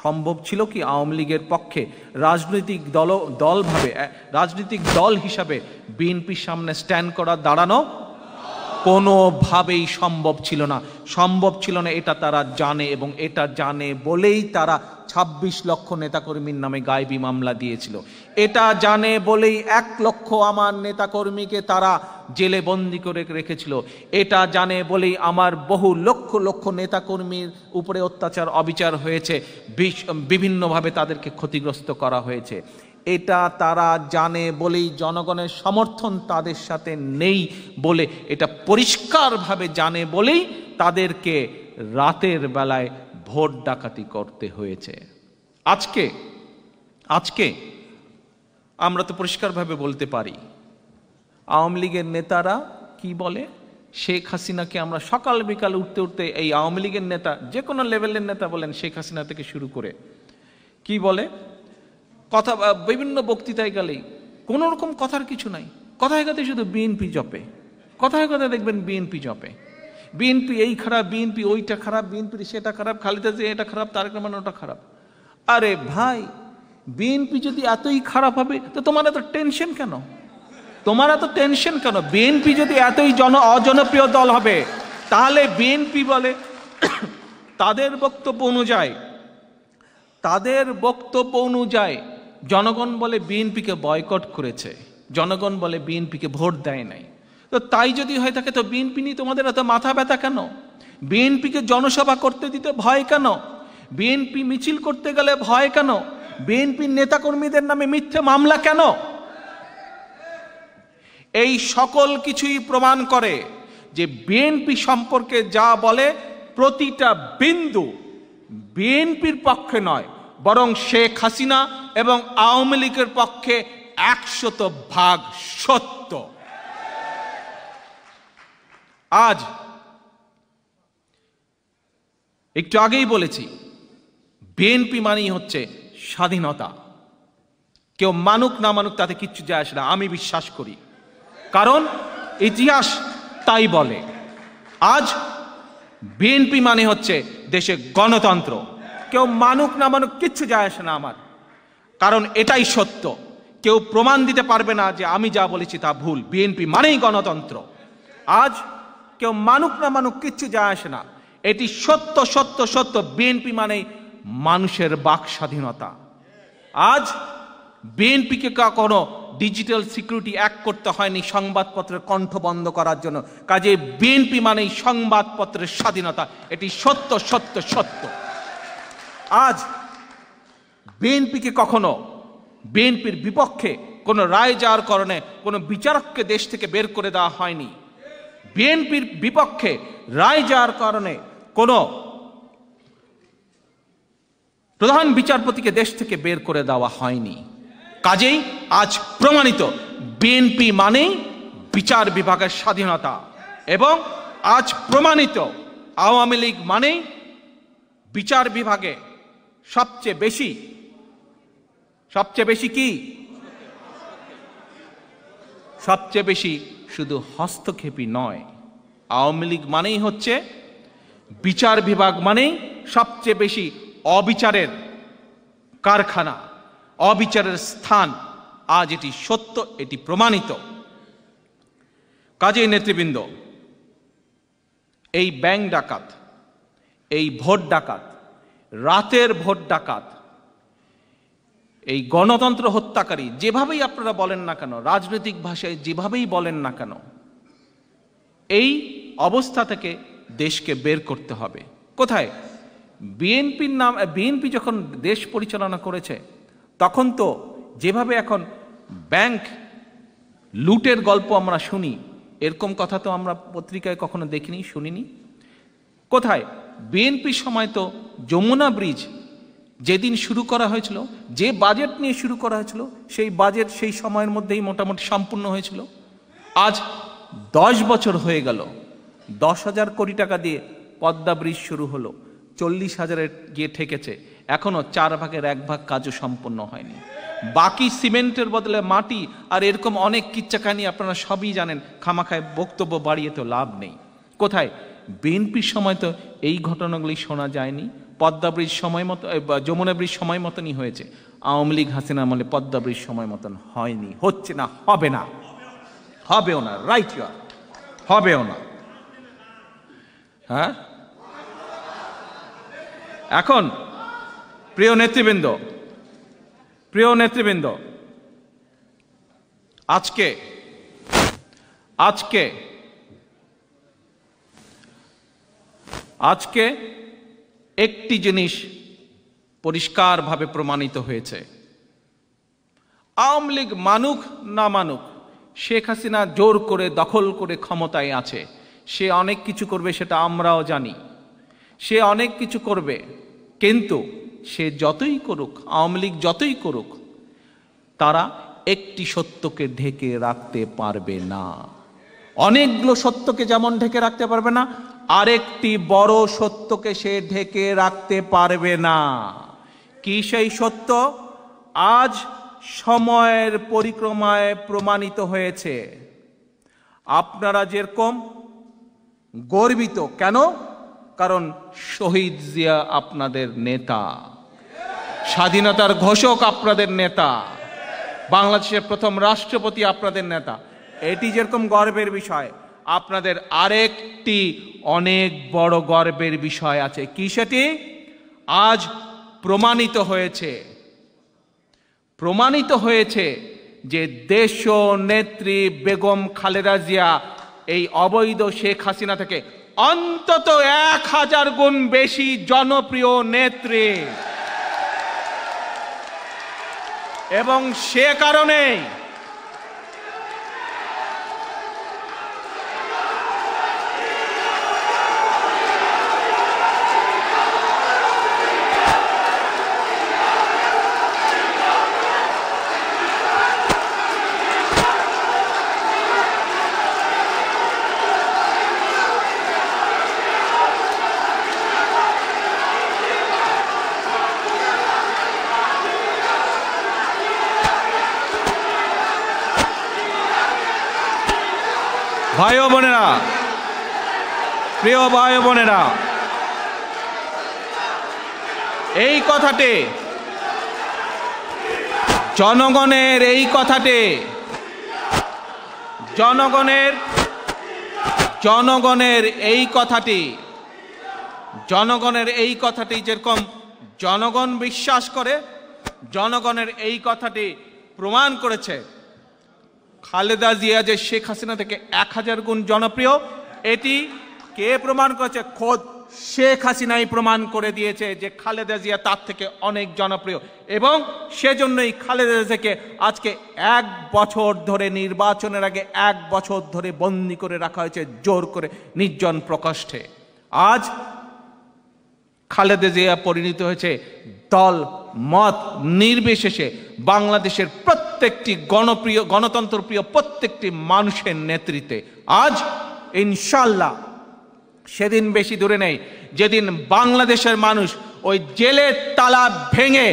সম্ভব ছিল কি আওয়ামী লীগের পক্ষে রাজনৈতিক দল দলভাবে রাজনৈতিক দল হিসাবে বিএনপির সামনে স্ট্যান্ড করা দাঁড়ানো কোনোভাবেই সম্ভব ছিল না সম্ভব ছিল না এটা তারা জানে এবং এটা জানে বলেই তারা ২৬ লক্ষ নেতাকর্মীর নামে গায়েবি মামলা দিয়েছিল এটা জানে বলেই এক লক্ষ আমার নেতাকর্মীকে তারা জেলে বন্দি করে রেখেছিল এটা জানে বলেই আমার বহু লক্ষ লক্ষ নেতাকর্মীর উপরে অত্যাচার অবিচার হয়েছে বিভিন্নভাবে তাদেরকে ক্ষতিগ্রস্ত করা হয়েছে এটা তারা জানে বলেই জনগণের সমর্থন তাদের সাথে নেই বলে এটা পরিষ্কারভাবে জানে বলেই তাদেরকে রাতের বেলায় ভোট ডাকাতি করতে হয়েছে আজকে আজকে আমরা তো পরিষ্কারভাবে বলতে পারি আওয়ামী লীগের নেতারা কি বলে শেখ হাসিনাকে আমরা সকাল বিকাল উঠতে উঠতে এই আওয়ামী লীগের নেতা যে কোনো লেভেলের নেতা বলেন শেখ হাসিনা থেকে শুরু করে কি বলে কথা বিভিন্ন বক্তৃতায় গেলেই কোনো রকম কথার কিছু নাই কথায় কথায় শুধু বিএনপি জপে কথায় কথায় দেখবেন বিএনপি জপে বিএনপি এই খারাপ বিএনপি ওইটা খারাপ বিএনপির সেটা খারাপ খালিদা যে এটা খারাপ তার মানে ওটা খারাপ আরে ভাই বিএনপি যদি এতই খারাপ হবে তো তোমার এত টেনশন কেন তোমার এত টেনশন কেন বিএনপি যদি এতই জন অজনপ্রিয় দল হবে তাহলে বিএনপি বলে তাদের বক্তব্য অনুযায়ী তাদের বক্তব্য অনুযায়ী জনগণ বলে বিএনপিকে বয়কট করেছে জনগণ বলে বিএনপিকে ভোট দেয় নাই তো তাই যদি হয়ে থাকে তো বিএনপি নিয়ে তোমাদের এত মাথা ব্যথা কেন বিএনপিকে জনসভা করতে দিতে ভয় কেন বিএনপি মিছিল করতে গেলে ভয় কেন বিএনপির নেতাকর্মীদের নামে মিথ্যে মামলা কেন এই সকল কিছুই প্রমাণ করে যে বিএনপি সম্পর্কে যা বলে প্রতিটা বিন্দু বিএনপির পক্ষে নয় বরং শেখ হাসিনা এবং আওয়ামী লীগের পক্ষে একশত ভাগ সত্য আজ একটু আগেই বলেছি বিএনপি মানেই হচ্ছে স্বাধীনতা কেউ মানুক না মানুক তাতে কিচ্ছু যায় আসে না আমি বিশ্বাস করি কারণ ইতিহাস তাই বলে আজ বিএনপি মানে হচ্ছে দেশে গণতন্ত্র কেউ মানুক না মানুক কিচ্ছু যায় আসে না আমার কারণ এটাই সত্য কেউ প্রমাণ দিতে পারবে না যে আমি যা বলেছি তা ভুল বিএনপি মানেই গণতন্ত্র আজ কেউ মানুক না মানুক কিচ্ছু যায় আসে না এটি সত্য সত্য সত্য বিএনপি মানেই মানুষের বাক স্বাধীনতা আজ বিএনপিকে কখনো ডিজিটাল সিকিউরিটি অ্যাক্ট করতে হয়নি সংবাদপত্রের কণ্ঠ বন্ধ করার জন্য কাজে বিএনপি মানেই সংবাদপত্রের স্বাধীনতা এটি সত্য সত্য সত্য আজ বিএনপিকে কখনো বিএনপির বিপক্ষে কোনো রায় যাওয়ার কারণে কোনো বিচারককে দেশ থেকে বের করে দেওয়া হয়নি বিএনপির বিপক্ষে রায় যাওয়ার কারণে কোনো প্রধান বিচারপতিকে দেশ থেকে বের করে দেওয়া হয়নি কাজেই আজ প্রমাণিত বিএনপি মানেই বিচার বিভাগের স্বাধীনতা এবং আজ প্রমাণিত আওয়ামী লীগ মানেই বিচার বিভাগে সবচেয়ে বেশি সবচেয়ে বেশি কি সবচেয়ে বেশি শুধু হস্তক্ষেপই নয় আওয়ামী লীগ মানেই হচ্ছে বিচার বিভাগ মানেই সবচেয়ে বেশি অবিচারের কারখানা অবিচারের স্থান আজ এটি সত্য এটি প্রমাণিত কাজেই নেতৃবৃন্দ এই ব্যাংক ডাকাত এই ভোট ডাকাত রাতের ভোট ডাকাত এই গণতন্ত্র হত্যাকারী যেভাবেই আপনারা বলেন না কেন রাজনৈতিক ভাষায় যেভাবেই বলেন না কেন এই অবস্থা থেকে দেশকে বের করতে হবে কোথায় বিএনপির নাম বিএনপি যখন দেশ পরিচালনা করেছে তখন তো যেভাবে এখন ব্যাংক লুটের গল্প আমরা শুনি এরকম কথা তো আমরা পত্রিকায় কখনো দেখিনি শুনিনি কোথায় বিএনপি সময় তো যমুনা ব্রিজ যেদিন শুরু করা হয়েছিল যে বাজেট নিয়ে শুরু করা হয়েছিল সেই বাজেট সেই সময়ের মধ্যেই মোটামুটি সম্পূর্ণ হয়েছিল আজ দশ বছর হয়ে গেল দশ হাজার কোটি টাকা দিয়ে পদ্মা ব্রিজ শুরু হলো চল্লিশ হাজারে গিয়ে ঠেকেছে এখনও চার ভাগের এক ভাগ কাজও সম্পন্ন হয়নি বাকি সিমেন্টের বদলে মাটি আর এরকম অনেক কিচ্চাকানি আপনারা সবই জানেন খামাখায় বক্তব্য বাড়িয়ে তো লাভ নেই কোথায় বিএনপির সময় তো এই ঘটনাগুলি শোনা যায়নি পদ্মা ব্রিজ সময় মতো যমুনা ব্রিজ সময় মতনই হয়েছে আওয়ামী লীগ হাসিনা আমলে পদ্মা ব্রিজ সময় মতন হয়নি হচ্ছে না হবে না হবেও না রাইট ইউ হবেও না হ্যাঁ এখন প্রিয় নেতৃবৃন্দ প্রিয় নেতৃবৃন্দ আজকে আজকে আজকে একটি জিনিস পরিষ্কারভাবে প্রমাণিত হয়েছে আওয়ামী লীগ মানুক না মানুক শেখ হাসিনা জোর করে দখল করে ক্ষমতায় আছে সে অনেক কিছু করবে সেটা আমরাও জানি সে অনেক কিছু করবে কিন্তু সে যতই করুক আওয়ামী লীগ যতই করুক তারা একটি সত্যকে ঢেকে রাখতে পারবে না অনেকগুলো সত্যকে যেমন ঢেকে রাখতে পারবে না আরেকটি বড় সত্যকে সে ঢেকে রাখতে পারবে না কি সেই সত্য আজ সময়ের পরিক্রমায় প্রমাণিত হয়েছে আপনারা যেরকম গর্বিত কেন কারণ শহীদ জিয়া আপনাদের নেতা স্বাধীনতার ঘোষক আপনাদের নেতা বাংলাদেশের প্রথম রাষ্ট্রপতি আপনাদের নেতা এটি যেরকম গর্বের বিষয় আপনাদের আরেকটি অনেক বড় গর্বের বিষয় আছে কি সেটি আজ প্রমাণিত হয়েছে প্রমাণিত হয়েছে যে দেশ নেত্রী বেগম খালেদা জিয়া এই অবৈধ শেখ হাসিনা থেকে অন্তত এক হাজার গুণ বেশি জনপ্রিয় নেত্রী এবং সে কারণেই প্রিয় ভাই বোনেরা এই কথাটি জনগণের এই কথাটি জনগণের জনগণের এই কথাটি জনগণের এই কথাটি যেরকম জনগণ বিশ্বাস করে জনগণের এই কথাটি প্রমাণ করেছে খালেদা জিয়া যে শেখ হাসিনা থেকে এক হাজার গুণ জনপ্রিয় এটি কে প্রমাণ করেছে খোদ শেখ হাসিনাই প্রমাণ করে দিয়েছে যে খালেদা জিয়া তার থেকে অনেক জনপ্রিয় এবং সেজন্যই খালেদা জিয়াকে আজকে এক বছর ধরে নির্বাচনের আগে এক বছর ধরে বন্দি করে রাখা হয়েছে জোর করে নির্জন প্রকোষ্ঠে আজ খালেদা জিয়া পরিণত হয়েছে দল মত নির্বিশেষে বাংলাদেশের প্রত্যেকটি গণপ্রিয় গণতন্ত্রপ্রিয় প্রত্যেকটি মানুষের নেতৃত্বে আজ ইনশাল্লাহ সেদিন বেশি দূরে নেই যেদিন বাংলাদেশের মানুষ ওই জেলের তালা ভেঙে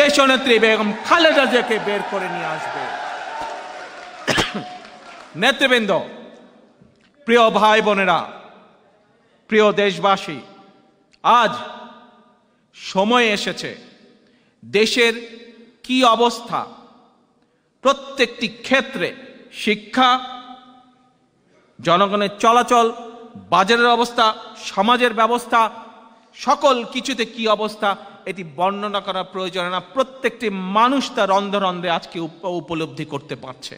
দেশনেত্রী বেগম খালেদা জিয়াকে বের করে নিয়ে আসবে নেতৃবৃন্দ প্রিয় ভাই বোনেরা প্রিয় দেশবাসী আজ সময় এসেছে দেশের কি অবস্থা প্রত্যেকটি ক্ষেত্রে শিক্ষা জনগণের চলাচল বাজারের অবস্থা সমাজের ব্যবস্থা সকল কিছুতে কি অবস্থা এটি বর্ণনা করা প্রয়োজন না প্রত্যেকটি মানুষ তার রন্ধে রন্ধে আজকে উপলব্ধি করতে পারছে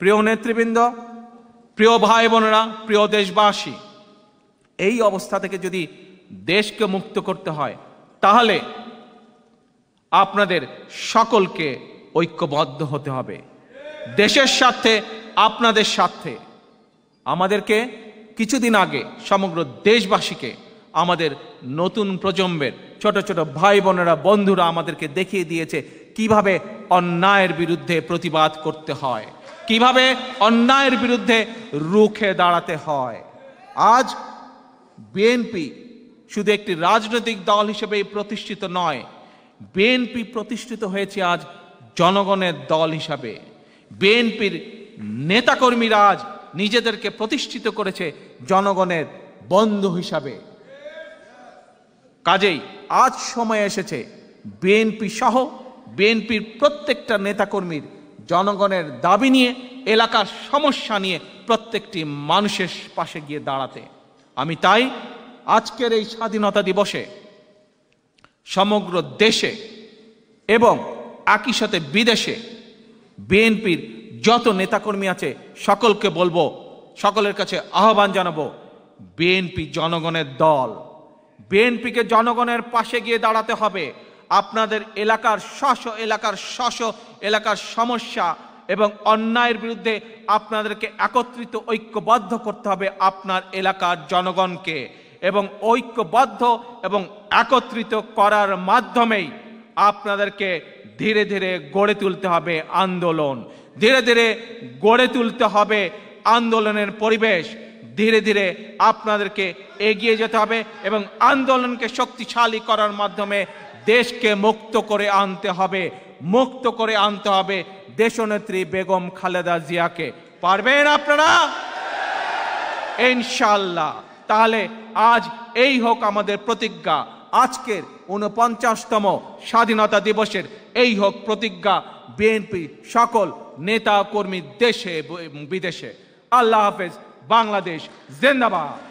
প্রিয় নেতৃবৃন্দ প্রিয় ভাই বোনেরা প্রিয় দেশবাসী এই অবস্থা থেকে যদি দেশকে মুক্ত করতে হয় তাহলে আপনাদের সকলকে ঐক্যবদ্ধ হতে হবে দেশের স্বার্থে আপনাদের স্বার্থে আমাদেরকে কিছুদিন আগে সমগ্র দেশবাসীকে আমাদের নতুন প্রজন্মের ছোট ছোট ভাই বোনেরা বন্ধুরা আমাদেরকে দেখিয়ে দিয়েছে কিভাবে অন্যায়ের বিরুদ্ধে প্রতিবাদ করতে হয় কিভাবে অন্যায়ের বিরুদ্ধে রুখে দাঁড়াতে হয় আজ বিএনপি শুধু একটি রাজনৈতিক দল হিসেবে প্রতিষ্ঠিত নয় বিএনপি প্রতিষ্ঠিত হয়েছে আজ জনগণের দল হিসাবে বিএনপির নেতাকর্মীরা আজ নিজেদেরকে প্রতিষ্ঠিত করেছে জনগণের বন্ধু হিসাবে কাজেই আজ সময় এসেছে বিএনপি সহ বিএনপির প্রত্যেকটা নেতাকর্মীর জনগণের দাবি নিয়ে এলাকার সমস্যা নিয়ে প্রত্যেকটি মানুষের পাশে গিয়ে দাঁড়াতে আমি তাই আজকের এই স্বাধীনতা দিবসে সমগ্র দেশে এবং একই সাথে বিদেশে বিএনপির যত নেতাকর্মী আছে সকলকে বলবো সকলের কাছে আহ্বান জানাবো বিএনপি জনগণের দল বিএনপিকে জনগণের পাশে গিয়ে দাঁড়াতে হবে আপনাদের এলাকার স্বশ এলাকার স্বশ এলাকার সমস্যা এবং অন্যায়ের বিরুদ্ধে আপনাদেরকে একত্রিত ঐক্যবদ্ধ করতে হবে আপনার এলাকার জনগণকে এবং ঐক্যবদ্ধ এবং একত্রিত করার মাধ্যমেই আপনাদেরকে ধীরে ধীরে গড়ে তুলতে হবে আন্দোলন ধীরে ধীরে গড়ে তুলতে হবে আন্দোলনের পরিবেশ ধীরে ধীরে আপনাদেরকে এগিয়ে যেতে হবে এবং আন্দোলনকে শক্তিশালী করার মাধ্যমে দেশকে মুক্ত করে আনতে হবে মুক্ত করে আনতে হবে দেশনেত্রী বেগম খালেদা জিয়াকে পারবেন আপনারা ইনশাল্লাহ তাহলে আজ এই হোক আমাদের প্রতিজ্ঞা আজকের উনপঞ্চাশতম স্বাধীনতা দিবসের এই হোক প্রতিজ্ঞা বিএনপি সকল নেতা কর্মী দেশে বিদেশে আল্লাহ হাফেজ বাংলাদেশ জিন্দাবাদ